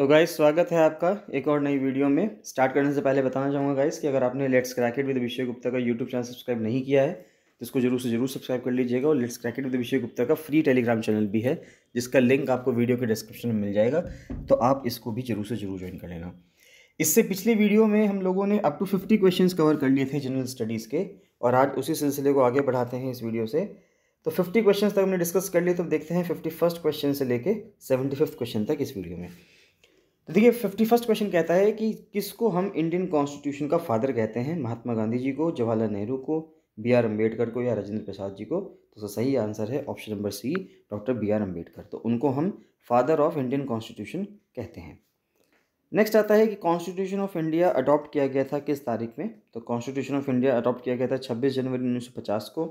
तो गाइस स्वागत है आपका एक और नई वीडियो में स्टार्ट करने से पहले बताना चाहूँगा गाइस कि अगर आपने लेट्स क्रैकेट विद विषय गुप्ता का यूट्यूब चैनल सब्सक्राइब नहीं किया है तो इसको जरूर से जरूर सब्सक्राइब कर लीजिएगा और लेट्स क्रैकेट विद विषय गुप्ता का फ्री टेलीग्राम चैनल भी है जिसका लिंक आपको वीडियो के डिस्क्रिप्शन में मिल जाएगा तो आप इसको भी जरूर से जरूर ज्वाइन कर लेना इससे पिछली वीडियो में हम लोगों ने up to fifty question cover कर लिए थे जनरल स्टडीज़ के और आज उसी सिलसिले को आगे बढ़ाते हैं इस वीडियो से तो फिफ्टी क्वेश्चन तक हमने डिस्कस कर लिए तो देखते हैं फिफ्टी फर्स्ट क्वेश्चन से लेकर सेवेंटी फिफ्थ क्वेश्चन तक इस वीडियो में देखिए फिफ्टी फर्स्ट क्वेश्चन कहता है कि किसको हम इंडियन कॉन्स्टिट्यूशन का फादर कहते हैं महात्मा गांधी जी को जवाहरलाल नेहरू को बी आर अम्बेडकर को या राजेंद्र प्रसाद जी को तो सही आंसर है option number C doctor B R Ambedkar तो उनको हम फादर ऑफ इंडियन कॉन्स्टिट्यूशन कहते हैं नेक्स्ट आता है कि कॉन्स्टिट्यूशन ऑफ इंडिया अडॉप्ट किया गया था किस तारीख में तो कॉन्स्टिट्यूशन ऑफ इंडिया अडॉप्ट किया गया था छब्बीस जनवरी उन्नीस को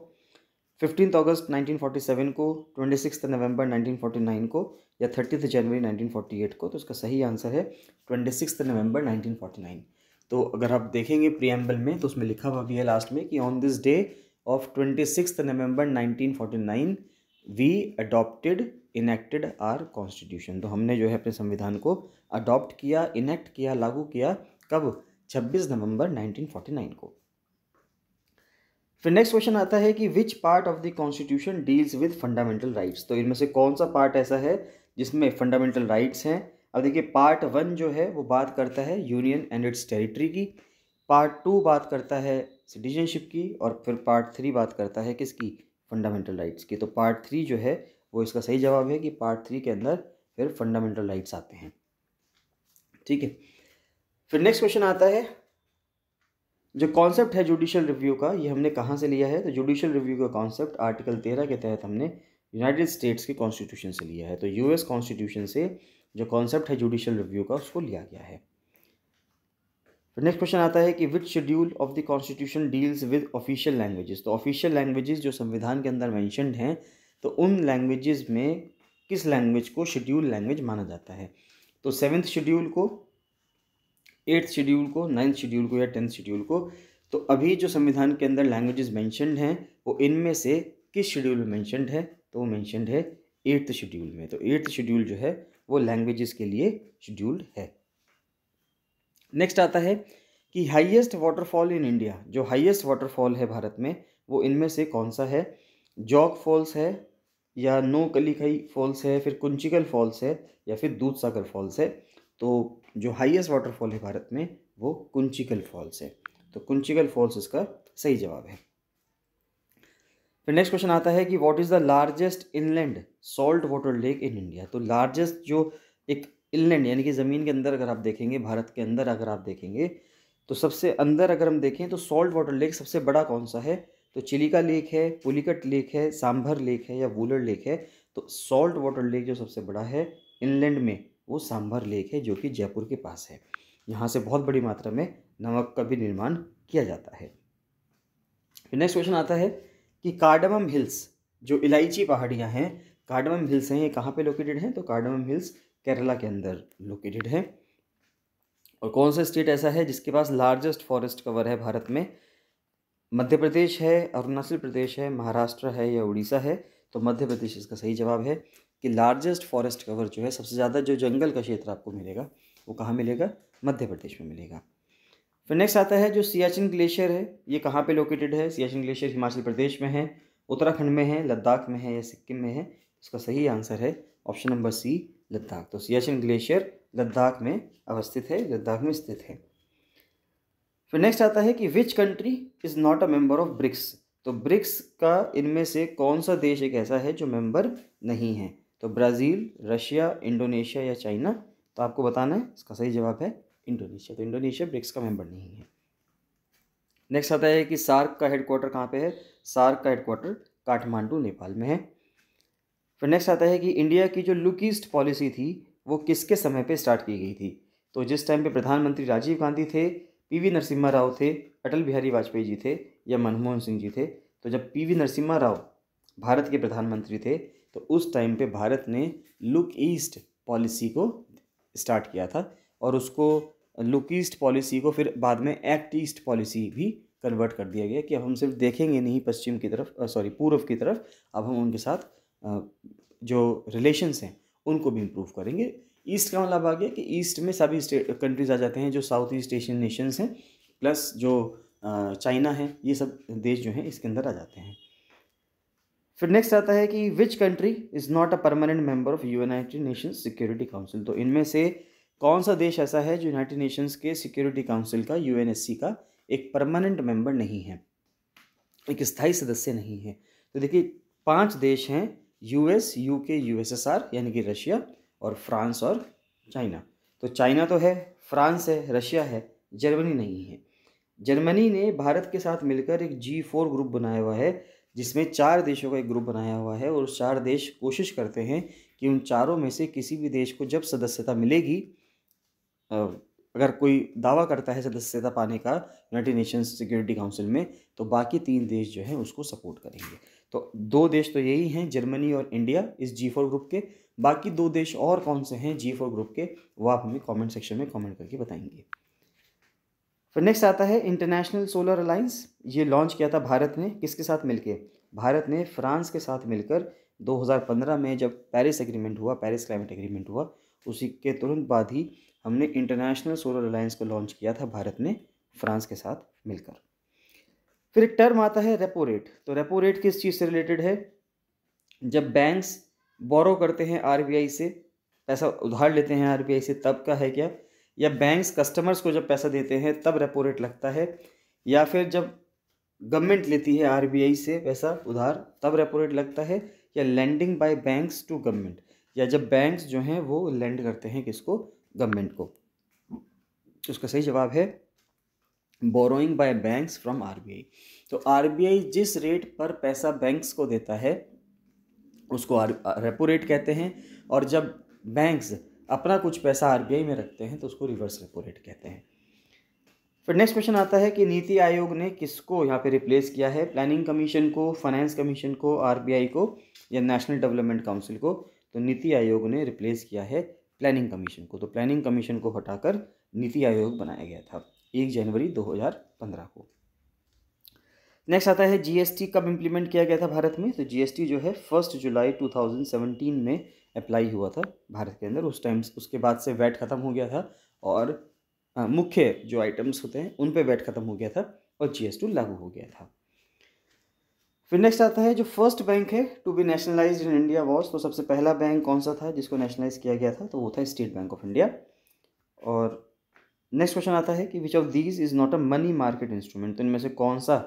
फिफ्टीन अगस्त 1947 को ट्वेंटी सिक्स नवंबर 1949 को या थर्टीथ जनवरी 1948 को तो इसका सही आंसर है ट्वेंटी सिक्स नवंबर 1949 तो अगर आप देखेंगे प्रियम्बल में तो उसमें लिखा हुआ भी है लास्ट में कि on this day of twenty six November 1949 we adopted enacted our constitution तो हमने जो है अपने संविधान को अडॉप्ट किया इनेक्ट किया लागू किया कब छब्बीस नवंबर नाइनटीन को फिर नेक्स्ट क्वेश्चन आता है कि which part of the constitution deals with fundamental rights तो इनमें से कौन सा पार्ट ऐसा है जिसमें फंडामेंटल राइट्स हैं अब देखिए पार्ट वन जो है वो बात करता है यूनियन एंड इट्स टेरिटरी की पार्ट टू बात करता है सिटीजनशिप की और फिर पार्ट थ्री बात करता है किसकी फंडामेंटल राइट्स की तो पार्ट थ्री जो है वो इसका सही जवाब है कि पार्ट थ्री के अंदर फिर फंडामेंटल राइट्स आते हैं ठीक है फिर नेक्स्ट क्वेश्चन आता है जो कॉन्सेप्ट है जुडिशल रिव्यू का ये हमने कहाँ से लिया है तो जुडिशल रिव्यू का कॉन्सेप्ट आर्टिकल तेरह के तहत हमने यूनाइटेड स्टेट्स के कॉन्स्टिट्यूशन से लिया है तो यूएस कॉन्स्टिट्यूशन से जो कॉन्सेप्ट है जुडिशल रिव्यू का उसको लिया गया है नेक्स्ट क्वेश्चन आता है कि which schedule of the constitution deals with official languages तो ऑफिशियल लैंग्वेजेस जो संविधान के अंदर मैंशनड हैं तो उन लैंग्वेजेस में किस लैंग्वेज को शेड्यूल लैंग्वेज माना जाता है तो सेवन्थ शेड्यूल को एट्थ शेड्यूल को नाइन्थ शेड्यूल को या टेंथ शेड्यूल को तो अभी जो संविधान के अंदर लैंग्वेजेस मैंशनड हैं वो इनमें से किस शेड्यूल में मैंशनड है तो वो मैंशनड है एट्थ शेड्यूल में तो एट्थ शेड्यूल जो है वो लैंग्वेजेस के लिए शेड्यूल्ड है नेक्स्ट आता है कि हाईएस्ट वाटरफॉल इन इंडिया जो हाईएस्ट वाटरफॉल है भारत में वो इनमें से कौन सा है जॉक फॉल्स है या नो कलीखाई फॉल्स है फिर कुंचिकल फॉल्स है या फिर दूधसागर फॉल्स है तो जो हाईएस्ट वाटरफॉल है भारत में वो कुंचिकल फॉल्स है तो कुंचिकल फॉल्स इसका सही जवाब है फिर नेक्स्ट क्वेश्चन आता है कि what is the largest inland salt water lake in India तो लार्जेस्ट जो एक इनलैंड यानी कि ज़मीन के अंदर अगर आप देखेंगे भारत के अंदर अगर आप देखेंगे तो सबसे अंदर अगर हम देखें तो सॉल्ट वाटर लेक सबसे बड़ा कौन सा है तो चिलिका लेक है पुलिकट लेक है सांभर लेक है या वूलर लेक है तो सॉल्ट वाटर लेक जो सबसे बड़ा है इनलैंड में वो सांभर लेक है जो कि जयपुर के पास है यहाँ से बहुत बड़ी मात्रा में नमक का भी निर्माण किया जाता है फिर नेक्स्ट क्वेश्चन आता है कि कार्डमम हिल्स जो इलायची पहाड़ियाँ हैं कार्डमम हिल्स हैं ये कहाँ पे लोकेटेड हैं तो कार्डमम हिल्स केरला के अंदर लोकेटेड है और कौन सा स्टेट ऐसा है जिसके पास लार्जेस्ट फॉरेस्ट कवर है भारत में मध्य प्रदेश है अरुणाचल प्रदेश है महाराष्ट्र है या उड़ीसा है तो मध्य प्रदेश इसका सही जवाब है कि लार्जेस्ट फॉरेस्ट कवर जो है सबसे ज़्यादा जो जंगल का क्षेत्र आपको मिलेगा वो कहाँ मिलेगा मध्य प्रदेश में मिलेगा फिर नेक्स्ट आता है जो सियाचिन ग्लेशियर है ये कहाँ पे लोकेटेड है सियाचिन ग्लेशियर हिमाचल प्रदेश में है उत्तराखंड में है लद्दाख में है या सिक्किम में है इसका सही आंसर है ऑप्शन नंबर सी लद्दाख तो सियाचिन ग्लेशियर लद्दाख में अवस्थित है लद्दाख में स्थित है फिर नेक्स्ट आता है कि which country is not a member of BRICS तो ब्रिक्स का इनमें से कौन सा देश एक ऐसा है जो मेम्बर नहीं है तो ब्राज़ील रशिया इंडोनेशिया या चाइना तो आपको बताना है इसका सही जवाब है इंडोनेशिया तो इंडोनेशिया ब्रिक्स का मेंबर नहीं है नेक्स्ट आता है कि सार्क का हेडक्वार्टर कहाँ पे है सार्क का हेडक्वार्टर काठमांडू नेपाल में है फिर नेक्स्ट आता है कि इंडिया की जो लुकीस्ट पॉलिसी थी वो किसके समय पर स्टार्ट की गई थी तो जिस टाइम पर प्रधानमंत्री राजीव गांधी थे पी नरसिम्हा राव थे अटल बिहारी वाजपेयी जी थे या मनमोहन सिंह जी थे तो जब पी नरसिम्हा राव भारत के प्रधानमंत्री थे तो उस टाइम पे भारत ने लुक ईस्ट पॉलिसी को स्टार्ट किया था और उसको लुक ईस्ट पॉलिसी को फिर बाद में एक्ट ईस्ट पॉलिसी भी कन्वर्ट कर दिया गया कि अब हम सिर्फ देखेंगे नहीं पश्चिम की तरफ सॉरी पूर्व की तरफ अब हम उनके साथ जो रिलेशंस हैं उनको भी इम्प्रूव करेंगे ईस्ट का मतलब आ गया कि ईस्ट में सभी कंट्रीज आ जाते हैं जो साउथ ईस्ट एशियन नेशंस हैं प्लस जो चाइना है ये सब देश जो हैं इसके अंदर आ जाते हैं फिर नेक्स्ट आता है कि which country is not a permanent member of United Nations Security Council तो इनमें से कौन सा देश ऐसा है जो यूनाइटेड नेशंस के सिक्योरिटी काउंसिल का यू का एक परमानेंट मेंबर नहीं है एक स्थायी सदस्य नहीं है तो देखिए पांच देश हैं यूएस यूके यूएसएसआर यानी कि रशिया और फ्रांस और चाइना तो चाइना तो है फ्रांस है रशिया है जर्मनी नहीं है जर्मनी ने भारत के साथ मिलकर एक जी फोर ग्रुप बनाया हुआ है जिसमें चार देशों का एक ग्रुप बनाया हुआ है और उस चार देश कोशिश करते हैं कि उन चारों में से किसी भी देश को जब सदस्यता मिलेगी अगर कोई दावा करता है सदस्यता पाने का यूनाइटेड नेशंस सिक्योरिटी काउंसिल में तो बाकी तीन देश जो हैं उसको सपोर्ट करेंगे तो दो देश तो यही हैं जर्मनी और इंडिया इस जी फोर ग्रुप के बाकी दो देश और कौन से हैं जी फोर ग्रुप के वो आप हमें कमेंट सेक्शन में कमेंट करके बताएंगे फिर तो नेक्स्ट आता है इंटरनेशनल सोलर अलाइंस ये लॉन्च किया था भारत ने किसके साथ मिलके भारत ने फ्रांस के साथ मिलकर 2015 में जब पेरिस एग्रीमेंट हुआ पेरिस क्लाइमेट एग्रीमेंट हुआ उसी के तुरंत बाद ही हमने इंटरनेशनल सोलर अलाइंस को लॉन्च किया था भारत ने फ्रांस के साथ मिलकर फिर एक टर्म आता है रेपो रेट तो रेपो रेट किस चीज़ से रिलेटेड है जब बैंक्स बोरो करते हैं आरबीआई से पैसा उधार लेते हैं आरबीआई से तब का है क्या या बैंक्स कस्टमर्स को जब पैसा देते हैं तब रेपो रेट लगता है या फिर जब गवर्नमेंट लेती है आरबीआई से वैसा उधार तब रेपो रेट लगता है या lending by banks to government या जब बैंक्स जो हैं वो लैंड करते हैं किसको गवर्नमेंट को उसका सही जवाब है borrowing by banks from RBI तो आरबीआई जिस रेट पर पैसा बैंक्स को देता है उसको रेपो रेट कहते हैं और जब बैंक्स अपना कुछ पैसा आर में रखते हैं तो उसको रिवर्स रेपो रेट कहते हैं फिर नेक्स्ट क्वेश्चन आता है कि नीति आयोग ने किसको यहाँ पे रिप्लेस किया है प्लानिंग कमीशन को फाइनेंस कमीशन को आरबीआई को या नेशनल डेवलपमेंट काउंसिल को तो नीति आयोग ने रिप्लेस किया है प्लानिंग कमीशन को तो प्लानिंग कमीशन को हटाकर नीति आयोग बनाया गया था एक जनवरी 2015 को नेक्स्ट आता है जीएसटी कब इम्प्लीमेंट किया गया था भारत में तो जीएसटी जो है फर्स्ट जुलाई टू में अप्लाई हुआ था भारत के अंदर उस टाइम उसके बाद से वैट ख़त्म हो गया था और मुख्य जो आइटम्स होते हैं उन पर वैट ख़त्म हो गया था और जी लागू हो गया था फिर नेक्स्ट आता है जो फर्स्ट बैंक है to be nationalise in India was तो सबसे पहला बैंक कौन सा था जिसको नेशनलाइज किया गया था तो वो था स्टेट बैंक ऑफ इंडिया और नेक्स्ट क्वेश्चन आता है कि which of these is not a money market instrument तो इनमें से कौन सा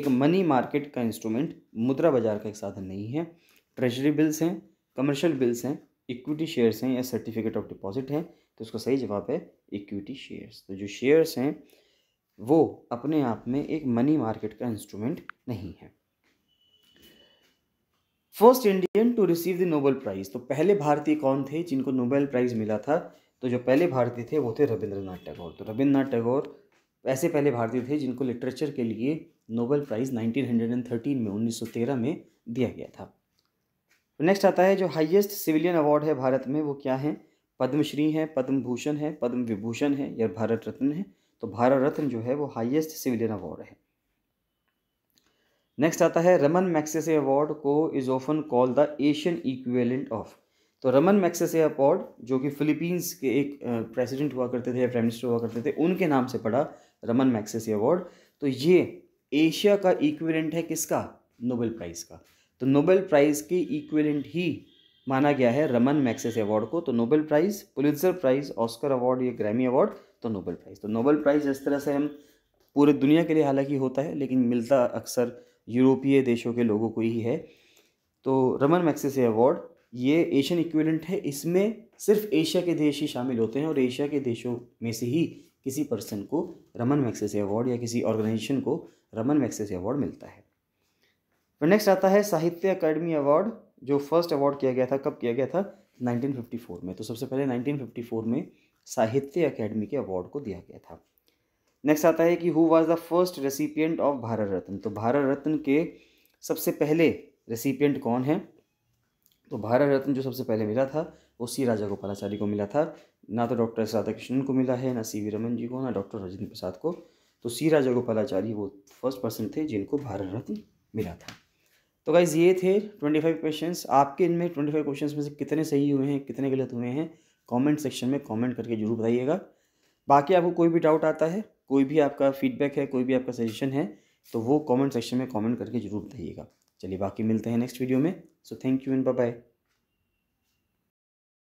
एक मनी मार्केट का इंस्ट्रूमेंट मुद्रा बाजार का एक साधन नहीं है ट्रेजरी बिल्स हैं कमर्शियल बिल्स हैं इक्विटी शेयर्स हैं या सर्टिफिकेट ऑफ डिपॉजिट हैं तो उसका सही जवाब है इक्विटी शेयर्स तो जो शेयर्स हैं वो अपने आप में एक मनी मार्केट का इंस्ट्रूमेंट नहीं है first Indian to receive the Nobel prize तो पहले भारतीय कौन थे जिनको नोबेल प्राइज़ मिला था तो जो पहले भारतीय थे वो थे रविंद्रनाथ टैगोर तो रविंद्रनाथ टैगोर ऐसे पहले भारतीय थे जिनको लिटरेचर के लिए नोबेल प्राइज़ 1913 में 1913 में दिया गया था नेक्स्ट आता है जो हाईएस्ट सिविलियन अवार्ड है भारत में वो क्या है पद्मश्री है पद्म भूषण है पद्म विभूषण है या भारत रत्न है तो भारत रत्न जो है वो हाईएस्ट सिविलियन अवार्ड है नेक्स्ट आता है रमन मैक्सेसे अवार्ड को is often called the Asian equivalent of तो रमन मैक्सेसे अवार्ड जो कि फिलीपींस के एक प्रेसिडेंट हुआ करते थे या प्राइम मिनिस्टर हुआ करते थे उनके नाम से पड़ा रमन मैक्सेसे अवार्ड तो ये एशिया का इक्वेलेंट है किसका नोबेल प्राइज़ का तो नोबेल प्राइज़ के इक्वलेंट ही माना गया है रमन मैक्सेस अवार्ड को तो Nobel prize Pulitzer prize Oscar award या ग्रैमी अवार्ड तो नोबेल प्राइज़ तो नोबेल प्राइज़ इस तरह से हम पूरे दुनिया के लिए हालांकि होता है लेकिन मिलता अक्सर यूरोपीय देशों के लोगों को ही है तो रमन मैक्सेस अवार्ड ये एशियन इक्वलेंट है इसमें सिर्फ एशिया के देश ही शामिल होते हैं और एशिया के देशों में से ही किसी पर्सन को रमन मैक्सेस अवार्ड या किसी ऑर्गेनाइजेशन को रमन मैक्सेस अवार्ड मिलता है फिर तो नेक्स्ट आता है साहित्य अकेडमी अवार्ड जो फर्स्ट अवार्ड किया गया था कब किया गया था 1954 में तो सबसे पहले 1954 में साहित्य अकेडमी के अवार्ड को दिया गया था नेक्स्ट आता है कि who was the first recipient of Bharat Ratna तो भारत रत्न के सबसे पहले रेसिपियंट कौन है तो भारत रत्न जो सबसे पहले मिला था वो सी राजा गोपालाचार्य को मिला था ना तो डॉक्टर एस राधाकृष्णन को मिला है ना सी वी रमन जी को ना डॉक्टर राजेंद्र प्रसाद को तो सी राजा गोपालाचार्य वो फर्स्ट पर्सन थे जिनको भारत रत्न मिला था तो गाइज़ ये थे ट्वेंटी फाइव क्वेश्चन आपके इनमें ट्वेंटी फाइव क्वेश्चन में से कितने सही हुए हैं कितने गलत हुए हैं कमेंट सेक्शन में कमेंट करके जरूर बताइएगा बाकी आपको कोई भी डाउट आता है कोई भी आपका फीडबैक है कोई भी आपका सजेशन है तो वो कमेंट सेक्शन में कमेंट करके जरूर बताइएगा चलिए बाकी मिलते हैं नेक्स्ट वीडियो में so thank you and bye bye